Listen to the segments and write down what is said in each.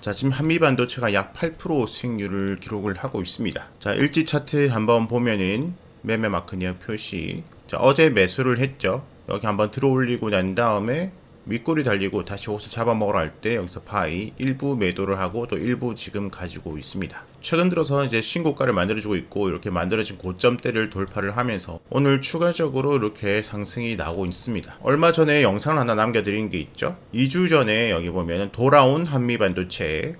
자 지금 한미반도체가 약 8% 수익률을 기록을 하고 있습니다 자 일지 차트 한번 보면은 매매 마크니어 표시 자 어제 매수를 했죠 여기 한번 들어올리고 난 다음에 윗골이 달리고 다시 호스 잡아먹으러 할 때 여기서 파이 일부 매도를 하고 또 일부 지금 가지고 있습니다. 최근 들어서 이제 신고가를 만들어주고 있고 이렇게 만들어진 고점대를 돌파를 하면서 오늘 추가적으로 이렇게 상승이 나고 있습니다. 얼마 전에 영상을 하나 남겨드린 게 있죠. 2주 전에 여기 보면 돌아온 한미반도체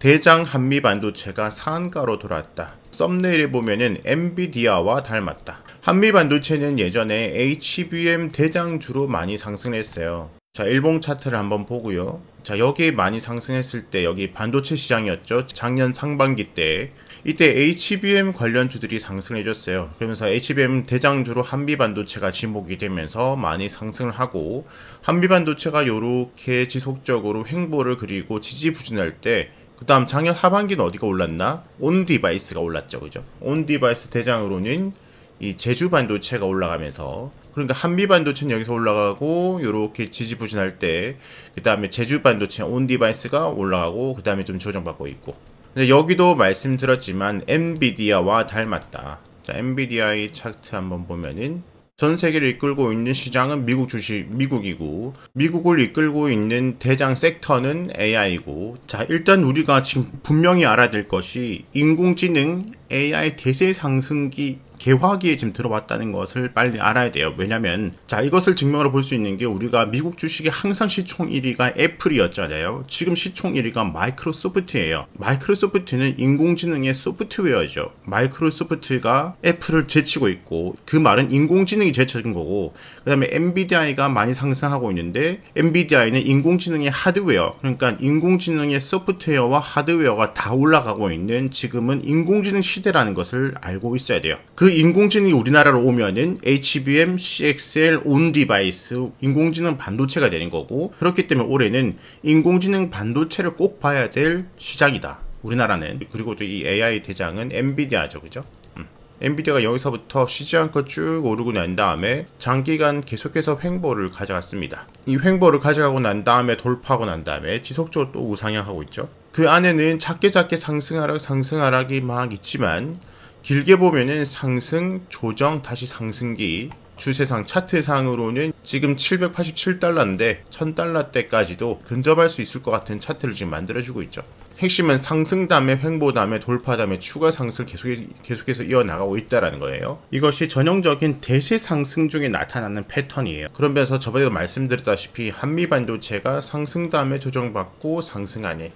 대장 한미반도체가 상한가로 돌아왔다. 썸네일에 보면은 엔비디아와 닮았다. 한미반도체는 예전에 HBM 대장주로 많이 상승했어요. 자 일봉 차트를 한번 보고요 자 여기에 많이 상승했을 때 여기 반도체 시장이었죠 작년 상반기 때 이때 HBM 관련주들이 상승 해줬어요 그러면서 HBM 대장주로 한비반도체가 지목이 되면서 많이 상승을 하고 한비반도체가요렇게 지속적으로 횡보를 그리고 지지부진할 때그 다음 작년 하반기는 어디가 올랐나? 온 디바이스가 올랐죠. 그죠? 온 디바이스 대장으로는 이 제주 반도체가 올라가면서 그러니까 한미 반도체는 여기서 올라가고 이렇게 지지부진할 때그 다음에 제주 반도체 온디바이스가 올라가고 그 다음에 좀 조정받고 있고 근데 여기도 말씀드렸지만 엔비디아와 닮았다 자 엔비디아의 차트 한번 보면은 전 세계를 이끌고 있는 시장은 미국 주식, 미국이고, 미국을 이끌고 있는 대장 섹터는 AI고, 자, 일단 우리가 지금 분명히 알아야 될 것이 인공지능 AI 대세 상승기 개화기에 지금 들어왔다는 것을 빨리 알아야 돼요. 왜냐면 하자 이것을 증명으로 볼 수 있는 게 우리가 미국 주식의 항상 시총 1위가 애플이었잖아요. 지금 시총 1위가 마이크로소프트예요. 마이크로소프트는 인공지능의 소프트웨어죠. 마이크로소프트가 애플을 제치고 있고 그 말은 인공지능이 제쳐진 거고 그 다음에 엔비디아가 많이 상승하고 있는데 엔비디아는 인공지능의 하드웨어 그러니까 인공지능의 소프트웨어와 하드웨어가 다 올라가고 있는 지금은 인공지능 시대라는 것을 알고 있어야 돼요. 그 인공지능이 우리나라로 오면은 HBM, CXL, 온 디바이스, 인공지능 반도체가 되는 거고 그렇기 때문에 올해는 인공지능 반도체를 꼭 봐야 될 시작이다. 우리나라는 그리고 또 이 AI 대장은 엔비디아죠, 그죠? 음. 엔비디아가 여기서부터 쉬지 않고 쭉 오르고 난 다음에 장기간 계속해서 횡보를 가져갔습니다. 이 횡보를 가져가고 난 다음에 돌파하고 난 다음에 지속적으로 또 우상향하고 있죠. 그 안에는 작게 작게 상승하락 상승하락이 막 있지만 길게 보면은 상승, 조정, 다시 상승기 추세상 차트상으로는 지금 787달러인데 1 0 0 0달러때까지도 근접할 수 있을 것 같은 차트를 지금 만들어주고 있죠. 핵심은 상승 다음에 횡보 다음에 돌파 다음에 추가 상승 계속, 계속해서 이어나가고 있다는 라 거예요. 이것이 전형적인 대세 상승 중에 나타나는 패턴이에요. 그러면서 저번에도 말씀드렸다시피 한미 반도체가 상승 다음에 조정받고 상승 안에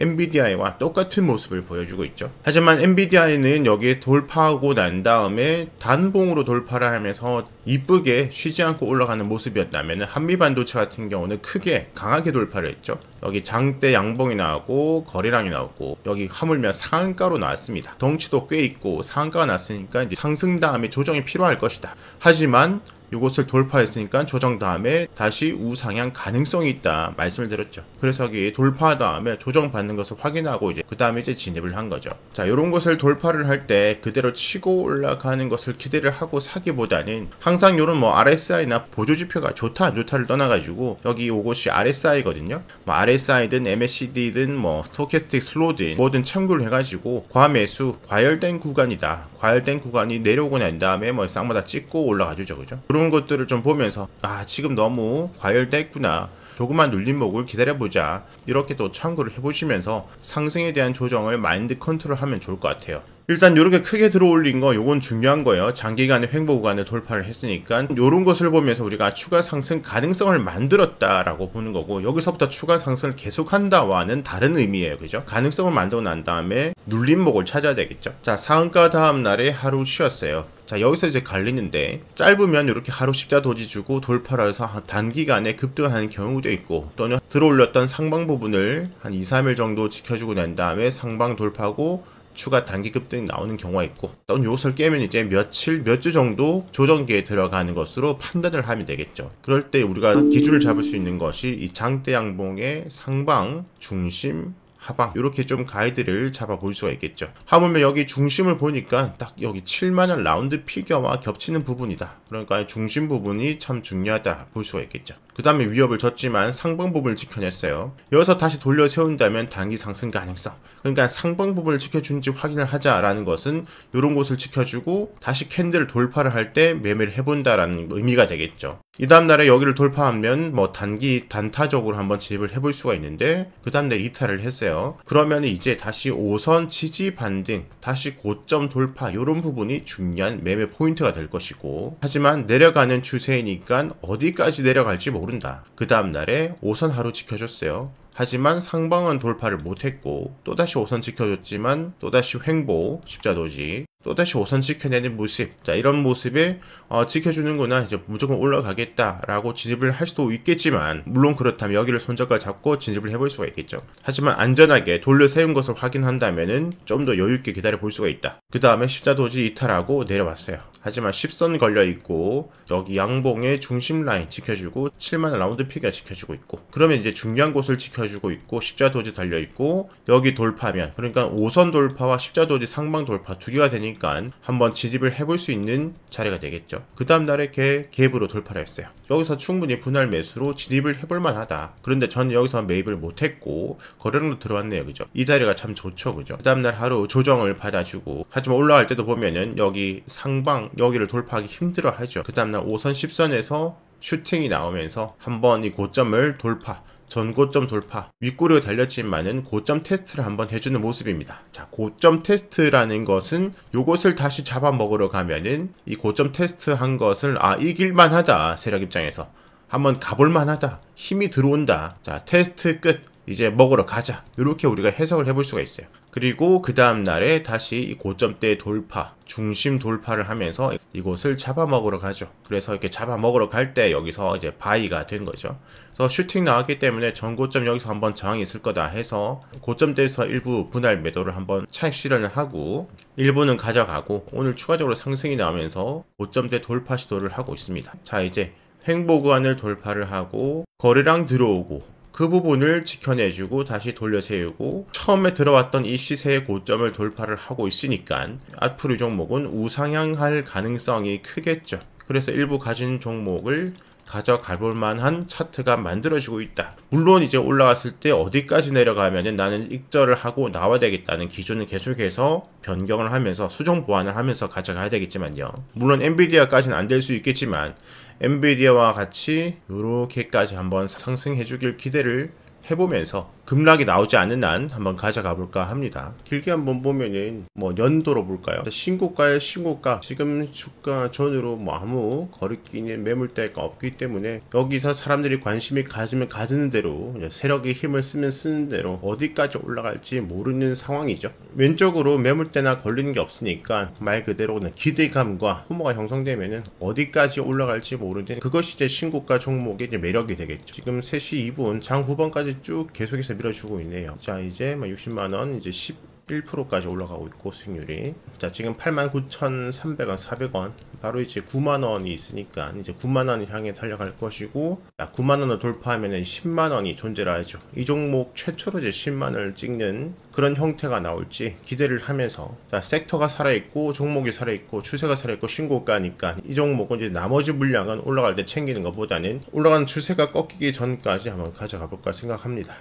엔비디아와 똑같은 모습을 보여주고 있죠. 하지만 엔비디아는 여기에 돌파하고 난 다음에 단봉으로 돌파를 하면서 이쁘게 쉬지 않고 올라가는 모습이었다면 한미반도체 같은 경우는 크게 강하게 돌파를 했죠. 여기 장대 양봉이 나오고 거래량이 나오고 여기 하물며 상한가로 나왔습니다. 덩치도 꽤 있고 상한가가 났으니까 이제 상승 다음에 조정이 필요할 것이다. 하지만 이것을 돌파했으니까 조정 다음에 다시 우상향 가능성이 있다 말씀을 드렸죠 그래서 여기 돌파 다음에 조정 받는 것을 확인하고 이제 그 다음에 이제 진입을 한 거죠 자 이런 것을 돌파를 할 때 그대로 치고 올라가는 것을 기대를 하고 사기보다는 항상 이런 뭐 RSI나 보조지표가 좋다 안 좋다를 떠나가지고 여기 이것이 RSI거든요 뭐 RSI든 MACD든 뭐 스토캐스틱 슬로든 뭐든 참고를 해가지고 과매수 과열된 구간이다 과열된 구간이 내려오고 난 다음에 뭐 쌍마다 찍고 올라가주죠 그죠 그런 것들을 좀 보면서 아 지금 너무 과열됐구나 조그만 눌림목을 기다려보자 이렇게 또 참고를 해보시면서 상승에 대한 조정을 마인드 컨트롤하면 좋을 것 같아요 일단 이렇게 크게 들어올린 거요건 중요한 거예요 장기간의 횡보 구간을 돌파를 했으니까 요런 것을 보면서 우리가 추가 상승 가능성을 만들었다라고 보는 거고 여기서부터 추가 상승을 계속한다와는 다른 의미예요 그죠 가능성을 만들어 난 다음에 눌림목을 찾아야 되겠죠 자 상가 다음날에 하루 쉬었어요 자 여기서 이제 갈리는데 짧으면 이렇게 하루 십자 도지 주고 돌파를 해서 단기간에 급등하는 경우도 있고 또는 들어올렸던 상방 부분을 한 2, 3일 정도 지켜주고 난 다음에 상방 돌파하고 추가 단기 급등이 나오는 경우가 있고 또는 요것을 깨면 이제 며칠 몇 주 정도 조정기에 들어가는 것으로 판단을 하면 되겠죠 그럴 때 우리가 기준을 잡을 수 있는 것이 이 장대 양봉의 상방 중심 하방 이렇게 좀 가이드를 잡아볼 수가 있겠죠 하물며 여기 중심을 보니까 딱 여기 7만원 라운드 피겨와 겹치는 부분이다 그러니까 중심 부분이 참 중요하다 볼 수가 있겠죠 그 다음에 위협을 졌지만 상방 부분을 지켜냈어요 여기서 다시 돌려 세운다면 단기 상승 가능성 그러니까 상방 부분을 지켜준지 확인을 하자라는 것은 이런 곳을 지켜주고 다시 캔들 을 돌파를 할 때 매매를 해본다라는 의미가 되겠죠 이 다음날에 여기를 돌파하면 뭐 단기 단타적으로 한번 진입을 해볼 수가 있는데 그 다음날 이탈을 했어요 그러면 이제 다시 5선 지지 반등 다시 고점 돌파 이런 부분이 중요한 매매 포인트가 될 것이고 하지만 내려가는 추세이니까 어디까지 내려갈지 모른다 그 다음날에 5선 하루 지켜줬어요 하지만 상방은 돌파를 못했고 또다시 5선 지켜줬지만 또다시 횡보 십자도지 또다시 5선지켜내는 모습 자 이런 모습에 어, 지켜주는구나 이제 무조건 올라가겠다 라고 진입을 할 수도 있겠지만 물론 그렇다면 여기를 손잡아 잡고 진입을 해볼 수가 있겠죠 하지만 안전하게 돌려 세운 것을 확인한다면은 좀 더 여유있게 기다려 볼 수가 있다 그 다음에 십자도지 이탈하고 내려왔어요 하지만 10선 걸려있고 여기 양봉의 중심 라인 지켜주고 7만 라운드 피가 지켜주고 있고 그러면 이제 중요한 곳을 지켜주고 있고 십자도지 달려있고 여기 돌파면 그러니까 5선 돌파와 십자도지 상방 돌파 두 개가 되니까 있으니까 한번 진입을 해볼 수 있는 자리가 되겠죠 그 다음날에 이렇게 갭으로 돌파를 했어요 여기서 충분히 분할 매수로 진입을 해볼 만하다 그런데 전 여기서 매입을 못했고 거래량도 들어왔네요 그죠 이 자리가 참 좋죠 그죠 그 다음날 하루 조정을 받아주고 하지만 올라갈 때도 보면은 여기 상방 여기를 돌파하기 힘들어 하죠 그 다음날 5선 10선에서 슈팅이 나오면서 한번 이 고점을 돌파 전고점 돌파, 윗꼬리로 달려친 마은 고점 테스트를 한번 해주는 모습입니다. 자, 고점 테스트라는 것은 요것을 다시 잡아먹으러 가면은 이 고점 테스트 한 것을 아, 이길만 하다. 세력 입장에서. 한번 가볼만 하다. 힘이 들어온다. 자, 테스트 끝. 이제 먹으러 가자. 이렇게 우리가 해석을 해볼 수가 있어요. 그리고 그 다음날에 다시 이 고점대 돌파, 중심 돌파를 하면서 이곳을 잡아먹으러 가죠. 그래서 이렇게 잡아먹으러 갈 때 여기서 이제 바이가 된 거죠. 그래서 슈팅 나왔기 때문에 전고점 여기서 한번 저항이 있을 거다 해서 고점대에서 일부 분할 매도를 한번 차익 실현을 하고 일부는 가져가고 오늘 추가적으로 상승이 나오면서 고점대 돌파 시도를 하고 있습니다. 자 이제 행보구간을 돌파를 하고 거래량 들어오고 그 부분을 지켜내주고 다시 돌려 세우고 처음에 들어왔던 이 시세의 고점을 돌파를 하고 있으니까 앞으로 이 종목은 우상향할 가능성이 크겠죠. 그래서 일부 가진 종목을 가져가 볼 만한 차트가 만들어지고 있다. 물론 이제 올라왔을 때 어디까지 내려가면 나는 익절을 하고 나와야 되겠다는 기준을 계속해서 변경을 하면서 수정 보완을 하면서 가져가야 되겠지만요. 물론 엔비디아까지는 안 될 수 있겠지만 엔비디아와 같이 이렇게까지 한번 상승해 주길 기대를 해보면서 급락이 나오지 않는 한 한번 가져가 볼까 합니다 길게 한번 보면은 뭐 연도로 볼까요 신고가의 신고가 지금 주가 전으로 뭐 아무 거리끼는 매물대가 없기 때문에 여기서 사람들이 관심이 가지면 가지는 대로 세력이 힘을 쓰면 쓰는 대로 어디까지 올라갈지 모르는 상황이죠 왼쪽으로 매물대나 걸리는 게 없으니까 말 그대로 기대감과 호모가 형성되면은 어디까지 올라갈지 모르는 그것이 이제 신고가 종목의 이제 매력이 되겠죠 지금 3시 2분 장 후반까지 쭉 계속해서 들어주고 있네요 자 이제 60만원 뭐 이제 11%까지 올라가고 있고 수익률이 자 지금 89,300원 400원 바로 이제 9만원이 있으니까 이제 9만원 향해 달려갈 것이고 9만원을 돌파하면 10만원이 존재를 하죠 이 종목 최초로 이제 10만원을 찍는 그런 형태가 나올지 기대를 하면서 자 섹터가 살아있고 종목이 살아있고 추세가 살아있고 신고가니까 이 종목은 이제 나머지 물량은 올라갈 때 챙기는 것보다는 올라가는 추세가 꺾이기 전까지 한번 가져가 볼까 생각합니다